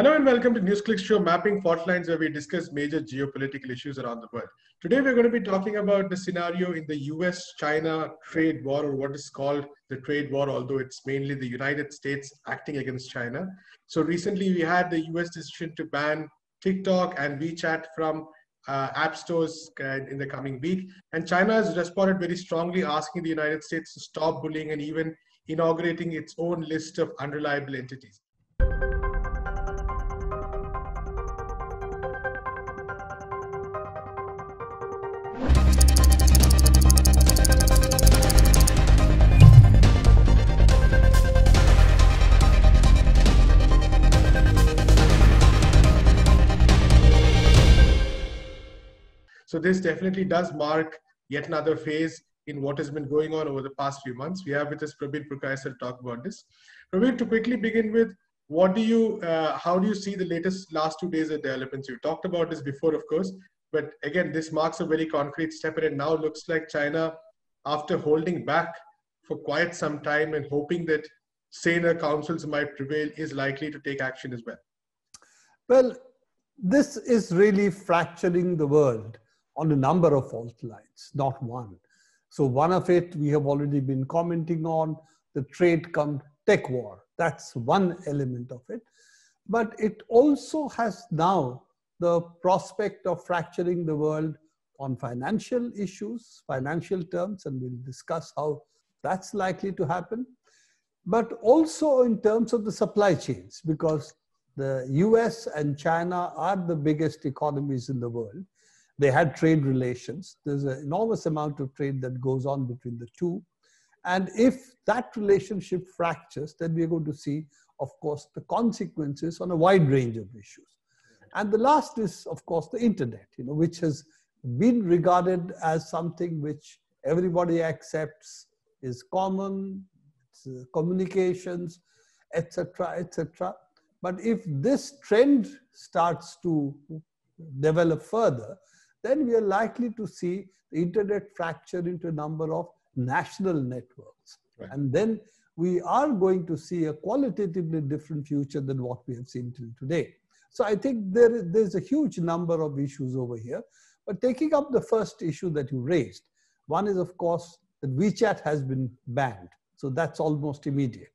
Hello and welcome to NewsClick's show, Mapping Fault Lines, where we discuss major geopolitical issues around the world. Today, we're going to be talking about the scenario in the US China trade war, or what is called the trade war, although it's mainly the United States acting against China. So, recently, we had the US decision to ban TikTok and WeChat from uh, app stores uh, in the coming week. And China has responded very strongly, asking the United States to stop bullying and even inaugurating its own list of unreliable entities. this definitely does mark yet another phase in what has been going on over the past few months. We have with us Prabir Prakash to talk about this. Prabir, to quickly begin with, what do you, uh, how do you see the latest last two days of developments? You talked about this before, of course, but again, this marks a very concrete step, and it now looks like China, after holding back for quite some time and hoping that saner councils might prevail, is likely to take action as well. Well, this is really fracturing the world on a number of fault lines, not one. So one of it we have already been commenting on, the trade come tech war. That's one element of it. But it also has now the prospect of fracturing the world on financial issues, financial terms, and we'll discuss how that's likely to happen. But also in terms of the supply chains, because the US and China are the biggest economies in the world. They had trade relations. There's an enormous amount of trade that goes on between the two. And if that relationship fractures, then we're going to see, of course, the consequences on a wide range of issues. And the last is, of course, the internet, you know, which has been regarded as something which everybody accepts is common, uh, communications, etc., etc. But if this trend starts to develop further, then we are likely to see the internet fracture into a number of national networks. Right. And then we are going to see a qualitatively different future than what we have seen till today. So I think there, there's a huge number of issues over here. But taking up the first issue that you raised, one is, of course, that WeChat has been banned. So that's almost immediate.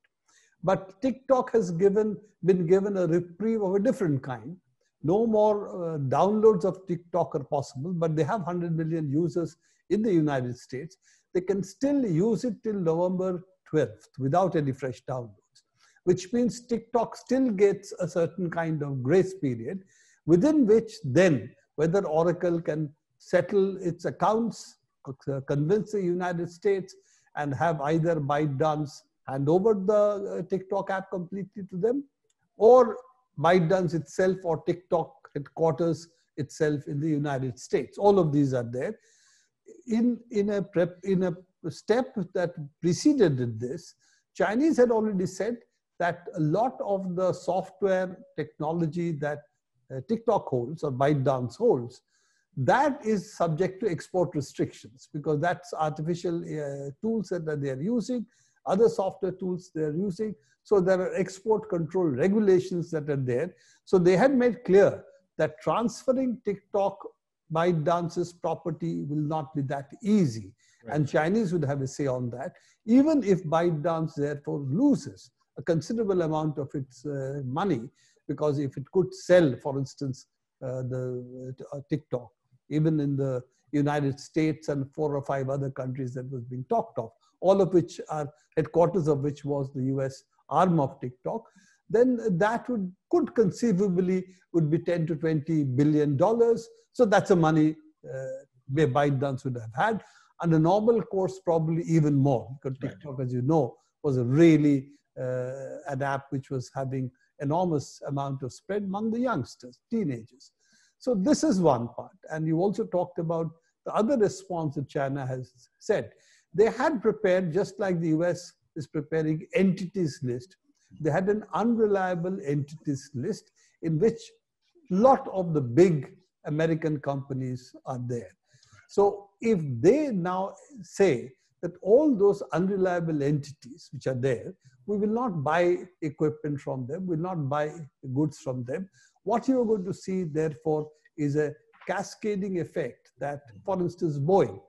But TikTok has given, been given a reprieve of a different kind no more uh, downloads of TikTok are possible, but they have 100 million users in the United States. They can still use it till November 12th without any fresh downloads, which means TikTok still gets a certain kind of grace period within which then whether Oracle can settle its accounts, uh, convince the United States and have either ByteDance hand over the uh, TikTok app completely to them or ByteDance itself or TikTok headquarters itself in the United States. All of these are there. In, in, a, prep, in a step that preceded this, Chinese had already said that a lot of the software technology that uh, TikTok holds or ByteDance holds, that is subject to export restrictions because that's artificial uh, tools that, that they are using other software tools they're using. So there are export control regulations that are there. So they had made clear that transferring TikTok by dance's property will not be that easy. Right. And Chinese would have a say on that, even if ByteDance therefore loses a considerable amount of its uh, money, because if it could sell, for instance, uh, the uh, TikTok, even in the United States and four or five other countries that was being talked of, all of which are headquarters of which was the US arm of TikTok, then that would, could conceivably would be 10 to 20 billion dollars. So that's the money uh, ByteDance would have had. a normal course, probably even more, because TikTok, right. as you know, was really uh, an app which was having enormous amount of spread among the youngsters, teenagers. So this is one part. And you also talked about the other response that China has said they had prepared, just like the US is preparing entities list, they had an unreliable entities list in which lot of the big American companies are there. So if they now say that all those unreliable entities which are there, we will not buy equipment from them, we will not buy goods from them. What you are going to see, therefore, is a cascading effect that, for instance, Boeing,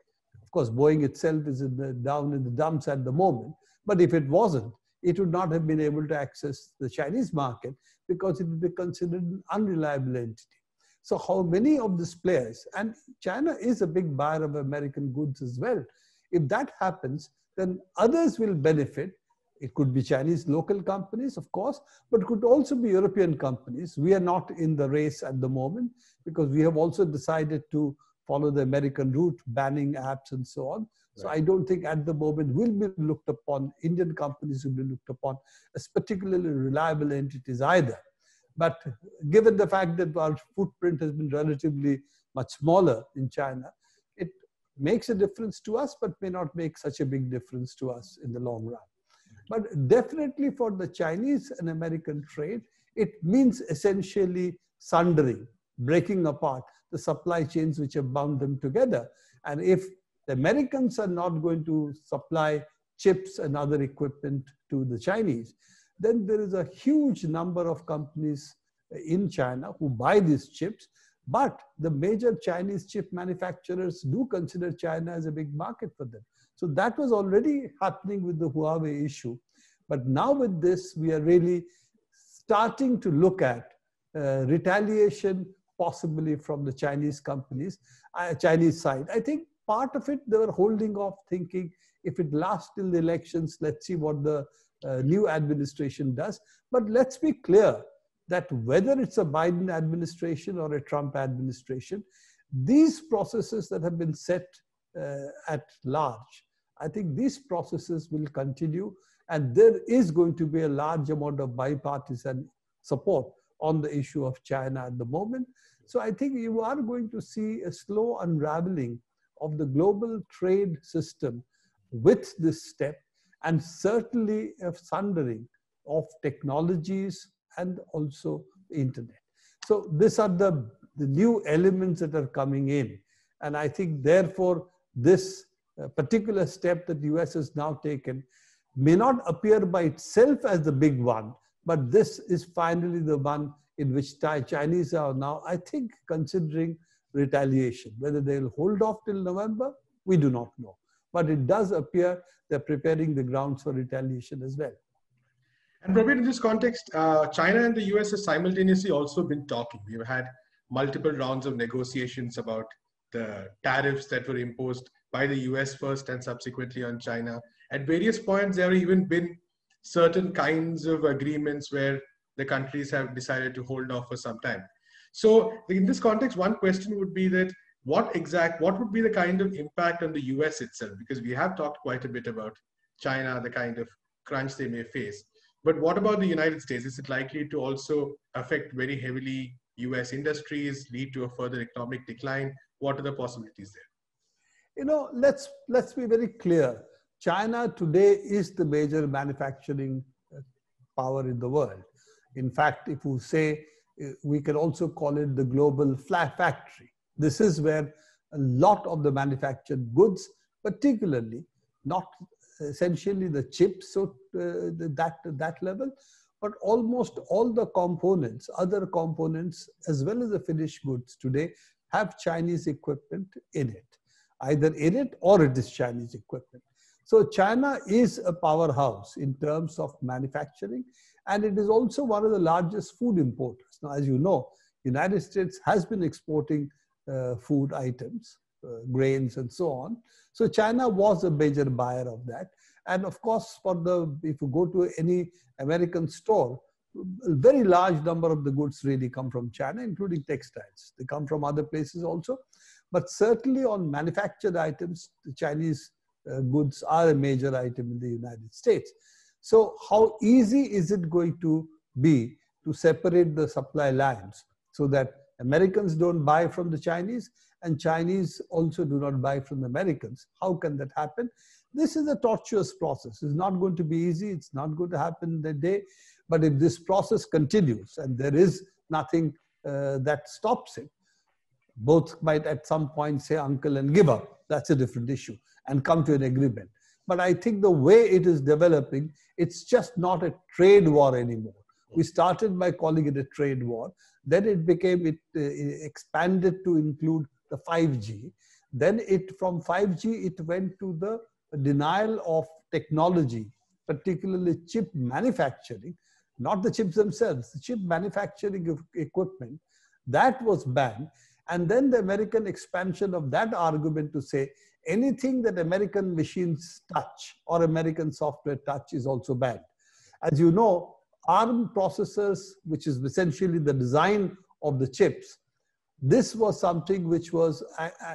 course, Boeing itself is in the, down in the dumps at the moment. But if it wasn't, it would not have been able to access the Chinese market because it would be considered an unreliable entity. So how many of these players, and China is a big buyer of American goods as well. If that happens, then others will benefit. It could be Chinese local companies, of course, but could also be European companies. We are not in the race at the moment because we have also decided to follow the American route, banning apps and so on. So I don't think at the moment will be looked upon, Indian companies will be looked upon as particularly reliable entities either. But given the fact that our footprint has been relatively much smaller in China, it makes a difference to us, but may not make such a big difference to us in the long run. But definitely for the Chinese and American trade, it means essentially sundering, breaking apart the supply chains which have bound them together. And if the Americans are not going to supply chips and other equipment to the Chinese, then there is a huge number of companies in China who buy these chips. But the major Chinese chip manufacturers do consider China as a big market for them. So that was already happening with the Huawei issue. But now with this, we are really starting to look at uh, retaliation possibly from the Chinese companies, uh, Chinese side. I think part of it they were holding off thinking if it lasts till the elections, let's see what the uh, new administration does. But let's be clear that whether it's a Biden administration or a Trump administration, these processes that have been set uh, at large, I think these processes will continue and there is going to be a large amount of bipartisan support on the issue of China at the moment. So I think you are going to see a slow unraveling of the global trade system with this step and certainly a sundering of technologies and also the internet. So these are the, the new elements that are coming in. And I think therefore this uh, particular step that US has now taken may not appear by itself as the big one, but this is finally the one in which Chinese are now, I think, considering retaliation. Whether they'll hold off till November, we do not know. But it does appear they're preparing the grounds for retaliation as well. And probably in this context, uh, China and the US have simultaneously also been talking. We've had multiple rounds of negotiations about the tariffs that were imposed by the US first and subsequently on China. At various points, there have even been certain kinds of agreements where the countries have decided to hold off for some time. So in this context, one question would be that what exact, what would be the kind of impact on the US itself? Because we have talked quite a bit about China, the kind of crunch they may face. But what about the United States? Is it likely to also affect very heavily US industries, lead to a further economic decline? What are the possibilities there? You know, let's let's be very clear. China today is the major manufacturing uh, power in the world. In fact, if we say uh, we can also call it the global factory. This is where a lot of the manufactured goods, particularly not essentially the chips so uh, that that level, but almost all the components, other components as well as the finished goods today have Chinese equipment in it, either in it or it is Chinese equipment. So China is a powerhouse in terms of manufacturing, and it is also one of the largest food importers. Now, as you know, United States has been exporting uh, food items, uh, grains and so on. So China was a major buyer of that. And of course, for the, if you go to any American store, a very large number of the goods really come from China, including textiles. They come from other places also. But certainly on manufactured items, the Chinese uh, goods are a major item in the United States. So, how easy is it going to be to separate the supply lines so that Americans don't buy from the Chinese and Chinese also do not buy from the Americans? How can that happen? This is a tortuous process. It's not going to be easy. It's not going to happen the day. But if this process continues and there is nothing uh, that stops it, both might at some point say uncle and give up. That's a different issue and come to an agreement. But I think the way it is developing, it's just not a trade war anymore. We started by calling it a trade war. Then it became, it, it uh, expanded to include the 5G. Then it, from 5G, it went to the denial of technology, particularly chip manufacturing, not the chips themselves, the chip manufacturing equipment. That was banned. And then the American expansion of that argument to say anything that American machines touch or American software touch is also bad. As you know, ARM processors, which is essentially the design of the chips, this was something which was uh, uh,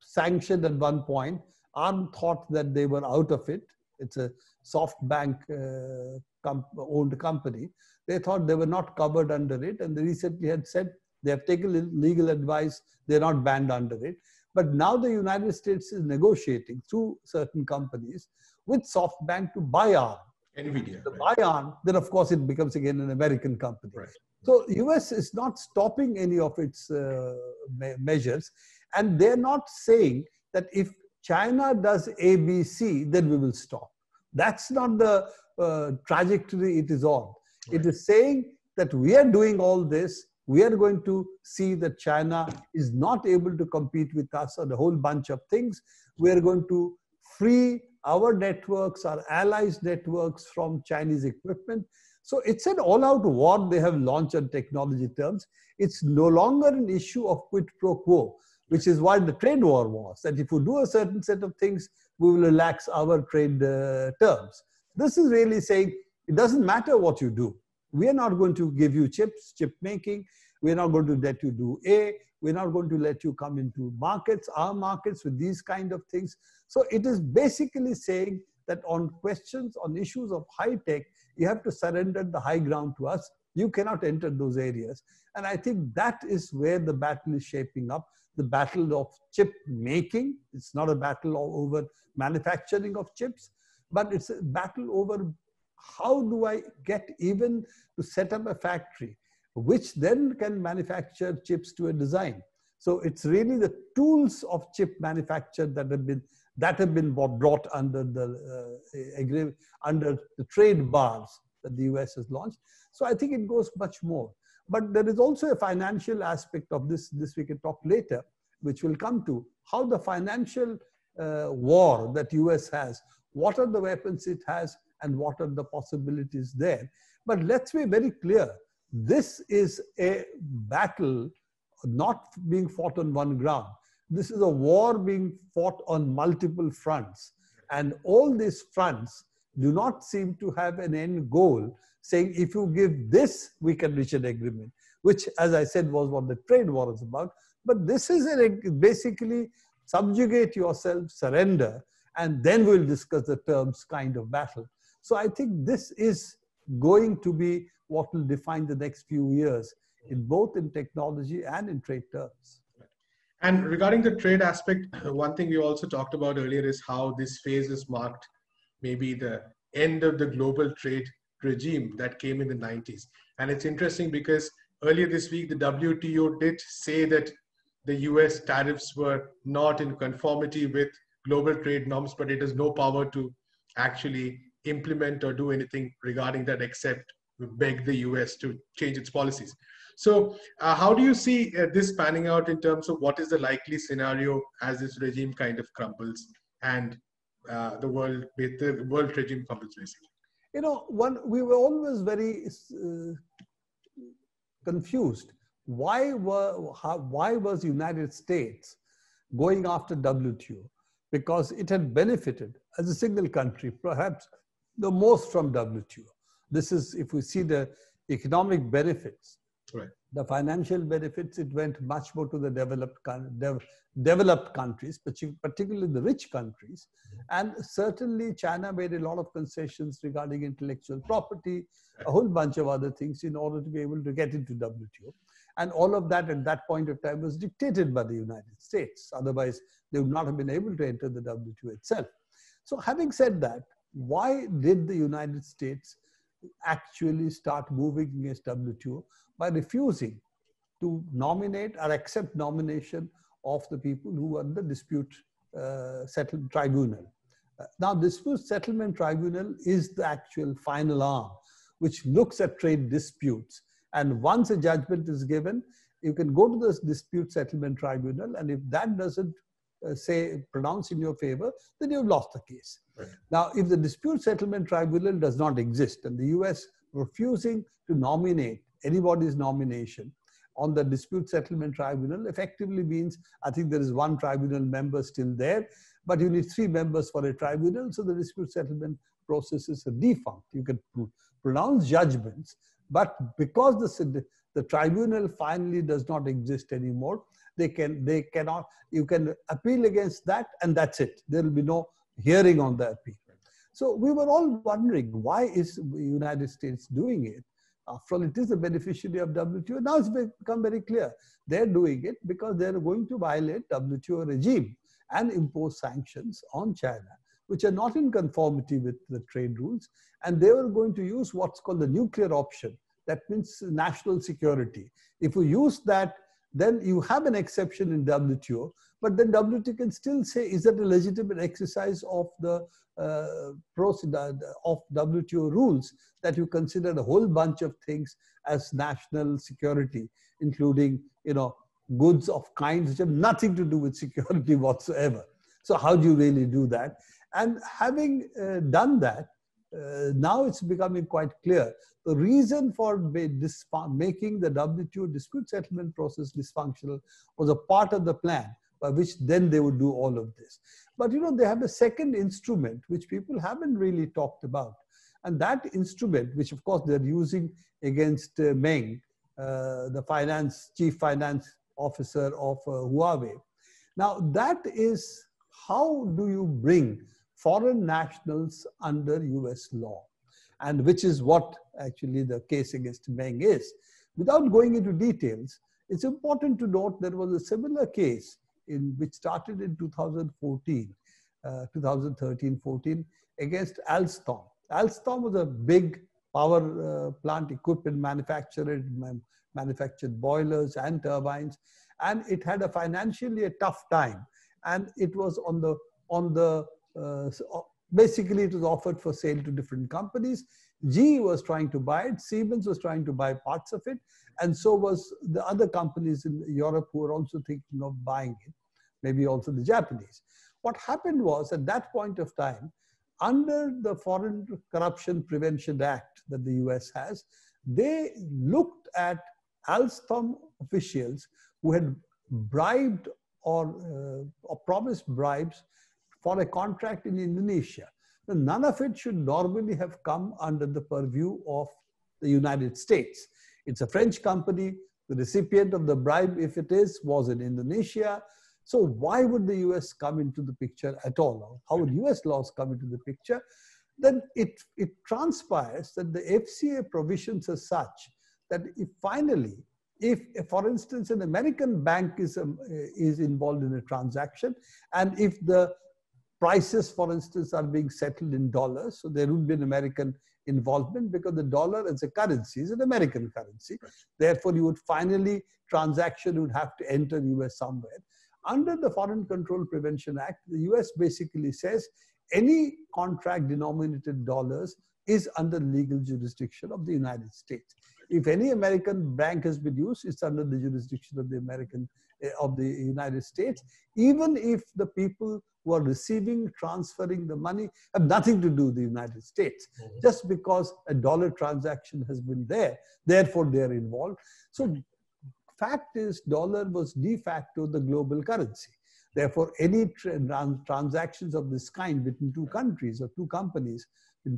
sanctioned at one point. ARM thought that they were out of it. It's a SoftBank uh, comp owned company. They thought they were not covered under it, and they recently had said they have taken legal advice. They're not banned under it. But now the United States is negotiating through certain companies with SoftBank to buy ARM. NVIDIA. The right. buy ARM, then of course it becomes again an American company. Right. So US is not stopping any of its uh, measures. And they're not saying that if China does ABC, then we will stop. That's not the uh, trajectory it is on. Right. It is saying that we are doing all this we are going to see that China is not able to compete with us on a whole bunch of things. We are going to free our networks, our allies' networks from Chinese equipment. So it's an all out war they have launched on technology terms. It's no longer an issue of quid pro quo, which is what the trade war was that if we do a certain set of things, we will relax our trade uh, terms. This is really saying it doesn't matter what you do we are not going to give you chips, chip making. We're not going to let you do A. We're not going to let you come into markets, our markets with these kind of things. So it is basically saying that on questions, on issues of high tech, you have to surrender the high ground to us. You cannot enter those areas. And I think that is where the battle is shaping up. The battle of chip making. It's not a battle over manufacturing of chips, but it's a battle over how do I get even to set up a factory, which then can manufacture chips to a design? So it's really the tools of chip manufacture that have been that have been brought under the uh, under the trade bars that the US has launched. So I think it goes much more. But there is also a financial aspect of this. This we can talk later, which will come to how the financial uh, war that US has. What are the weapons it has? and what are the possibilities there. But let's be very clear this is a battle not being fought on one ground. This is a war being fought on multiple fronts. And all these fronts do not seem to have an end goal, saying if you give this, we can reach an agreement, which, as I said, was what the trade war is about. But this is an, basically subjugate yourself, surrender, and then we'll discuss the terms kind of battle. So I think this is going to be what will define the next few years, in both in technology and in trade terms. And regarding the trade aspect, one thing we also talked about earlier is how this phase is marked maybe the end of the global trade regime that came in the 90s. And it's interesting because earlier this week, the WTO did say that the US tariffs were not in conformity with global trade norms, but it has no power to actually implement or do anything regarding that except beg the US to change its policies. So, uh, how do you see uh, this panning out in terms of what is the likely scenario as this regime kind of crumbles and uh, the world the world regime crumbles basically? You know, one we were always very uh, confused. Why were how, why was United States going after WTO? Because it had benefited as a single country, perhaps the most from WTO. This is, if we see the economic benefits, right. the financial benefits, it went much more to the developed, developed countries, particularly the rich countries. And certainly China made a lot of concessions regarding intellectual property, a whole bunch of other things in order to be able to get into WTO. And all of that at that point of time was dictated by the United States. Otherwise, they would not have been able to enter the WTO itself. So having said that, why did the United States actually start moving against WTO by refusing to nominate or accept nomination of the people who were the dispute uh, settlement tribunal. Uh, now, dispute settlement tribunal is the actual final arm, which looks at trade disputes. And once a judgment is given, you can go to this dispute settlement tribunal, and if that doesn't uh, say pronounce in your favor, then you've lost the case. Right. Now, if the dispute settlement tribunal does not exist and the U.S. refusing to nominate anybody's nomination on the dispute settlement tribunal effectively means I think there is one tribunal member still there, but you need three members for a tribunal, so the dispute settlement is a defunct. You can pronounce judgments, but because the, the tribunal finally does not exist anymore, they can they cannot you can appeal against that and that's it there will be no hearing on the appeal so we were all wondering why is the united states doing it after all it is a beneficiary of wto now it's become very clear they're doing it because they're going to violate wto regime and impose sanctions on china which are not in conformity with the trade rules and they were going to use what's called the nuclear option that means national security if we use that then you have an exception in WTO, but then WTO can still say, is that a legitimate exercise of the uh, procedure of WTO rules that you consider a whole bunch of things as national security, including, you know, goods of kinds which have nothing to do with security whatsoever. So how do you really do that? And having uh, done that, uh, now it's becoming quite clear. The reason for making the WTO dispute settlement process dysfunctional was a part of the plan by which then they would do all of this. But you know, they have a second instrument which people haven't really talked about. And that instrument, which of course they're using against uh, Meng, uh, the finance chief finance officer of uh, Huawei. Now, that is how do you bring foreign nationals under US law, and which is what actually the case against Meng is. Without going into details, it's important to note there was a similar case in which started in 2014, 2013-14 uh, against Alstom. Alstom was a big power uh, plant equipment manufacturer, manufactured boilers and turbines, and it had a financially a tough time. And it was on the on the uh, so uh, basically it was offered for sale to different companies. G was trying to buy it, Siemens was trying to buy parts of it, and so was the other companies in Europe who were also thinking of buying it, maybe also the Japanese. What happened was at that point of time, under the Foreign Corruption Prevention Act that the US has, they looked at Alstom officials who had bribed or, uh, or promised bribes for a contract in Indonesia. none of it should normally have come under the purview of the United States. It's a French company. The recipient of the bribe, if it is, was in Indonesia. So why would the US come into the picture at all? How would US laws come into the picture? Then it, it transpires that the FCA provisions are such that if finally, if, for instance, an American bank is, um, is involved in a transaction, and if the Prices, for instance, are being settled in dollars. So there would be an American involvement because the dollar as a currency is an American currency. Right. Therefore, you would finally, transaction would have to enter the US somewhere. Under the Foreign Control Prevention Act, the US basically says any contract denominated dollars is under legal jurisdiction of the United States. If any American bank has been used, it's under the jurisdiction of the American of the United States, even if the people who are receiving, transferring the money have nothing to do with the United States. Mm -hmm. Just because a dollar transaction has been there, therefore they are involved. So fact is dollar was de facto the global currency. Therefore, any tra transactions of this kind between two countries or two companies,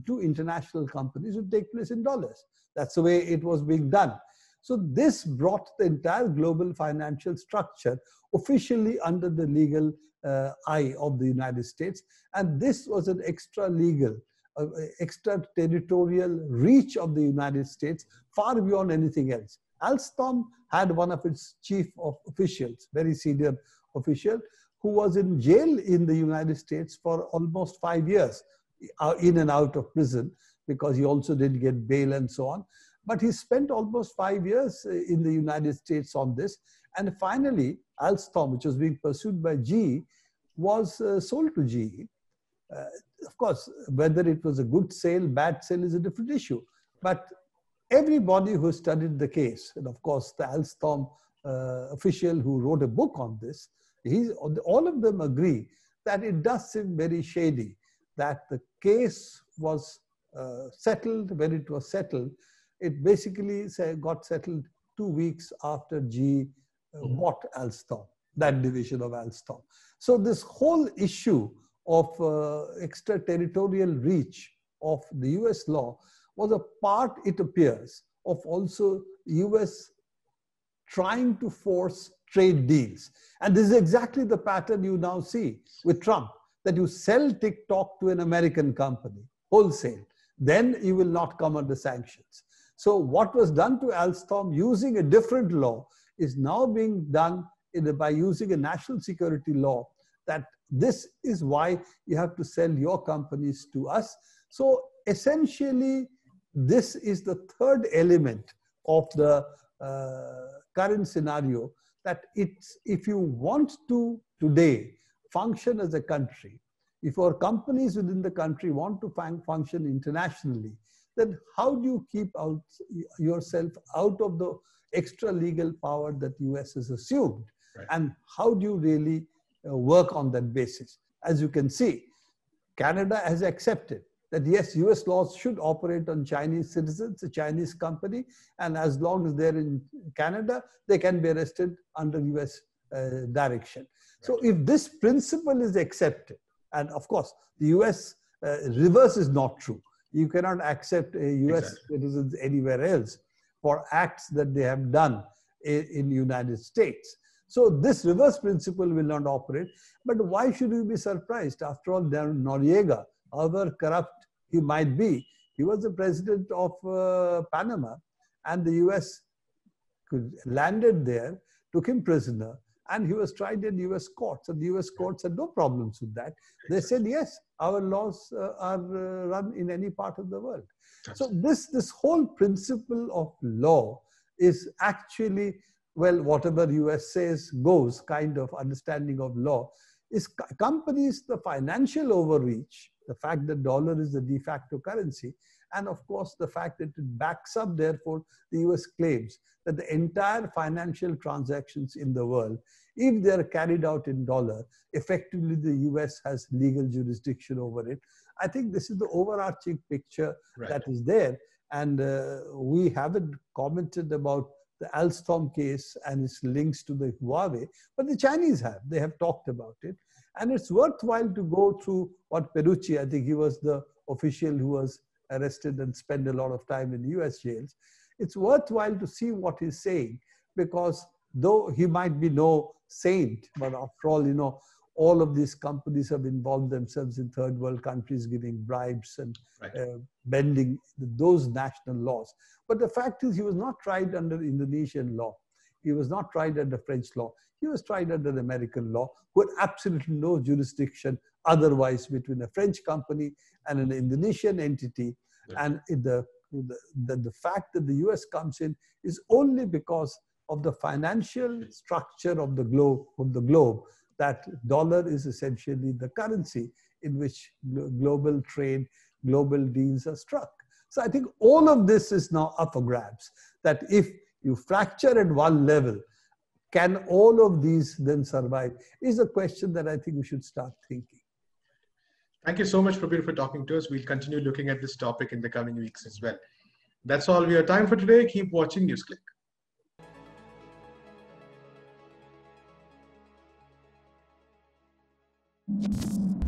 two international companies would take place in dollars. That's the way it was being done. So this brought the entire global financial structure officially under the legal uh, eye of the United States. And this was an extra legal, uh, extraterritorial reach of the United States far beyond anything else. Alstom had one of its chief of officials, very senior official, who was in jail in the United States for almost five years, uh, in and out of prison, because he also didn't get bail and so on. But he spent almost five years uh, in the United States on this. And finally, Alstom, which was being pursued by GE, was uh, sold to GE. Uh, of course, whether it was a good sale, bad sale is a different issue. But everybody who studied the case, and of course, the Alstom uh, official who wrote a book on this, he's all of them agree that it does seem very shady that the case was uh, settled when it was settled it basically got settled two weeks after GE uh, mm-hmm. bought Alstom, that division of Alstom. So this whole issue of uh, extraterritorial reach of the US law was a part, it appears, of also US trying to force trade deals. And this is exactly the pattern you now see with Trump, that you sell TikTok to an American company wholesale, then you will not come under sanctions. So what was done to Alstom using a different law is now being done a, by using a national security law that this is why you have to sell your companies to us. So essentially, this is the third element of the uh, current scenario that it's, if you want to today function as a country, if our companies within the country want to function internationally, then how do you keep out yourself out of the extra legal power that US has assumed? Right. And how do you really uh, work on that basis? As you can see, Canada has accepted that yes, US laws should operate on Chinese citizens, a Chinese company, and as long as they're in Canada, they can be arrested under US uh, direction. Right. So if this principle is accepted, and of course, the US uh, reverse is not true. You cannot accept a US exactly. citizens anywhere else for acts that they have done in the United States. So this reverse principle will not operate. But why should we be surprised? After all, Noriega, however corrupt he might be, he was the president of uh, Panama, and the U.S. landed there, took him prisoner, and he was tried in U.S. courts. And the U.S. courts had no problems with that. They said yes, our laws uh, are uh, run in any part of the world. That's so this this whole principle of law is actually well whatever us says goes kind of understanding of law is companies the financial overreach the fact that dollar is the de facto currency and of course the fact that it backs up, therefore, the US claims that the entire financial transactions in the world, if they are carried out in dollar, effectively the US has legal jurisdiction over it. I think this is the overarching picture right. that is there. And uh, we haven't commented about the Alstom case and its links to the Huawei, but the Chinese have. They have talked about it. And it's worthwhile to go through what Perucci, I think he was the official who was arrested and spend a lot of time in US jails, it's worthwhile to see what he's saying because though he might be no saint, but after all, you know, all of these companies have involved themselves in third world countries giving bribes and right. uh, bending those national laws. But the fact is, he was not tried under Indonesian law. He was not tried under French law. He was tried under American law, who had absolutely no jurisdiction otherwise between a French company and an Indonesian entity yeah. And the, the, the fact that the US comes in is only because of the financial structure of the globe, of the globe that dollar is essentially the currency in which global trade, global deals are struck. So I think all of this is now up for grabs. That if you fracture at one level, can all of these then survive? Is a question that I think we should start thinking. Thank you so much, Prabir, for talking to us. We'll continue looking at this topic in the coming weeks as well. That's all we have time for today. Keep watching NewsClick. you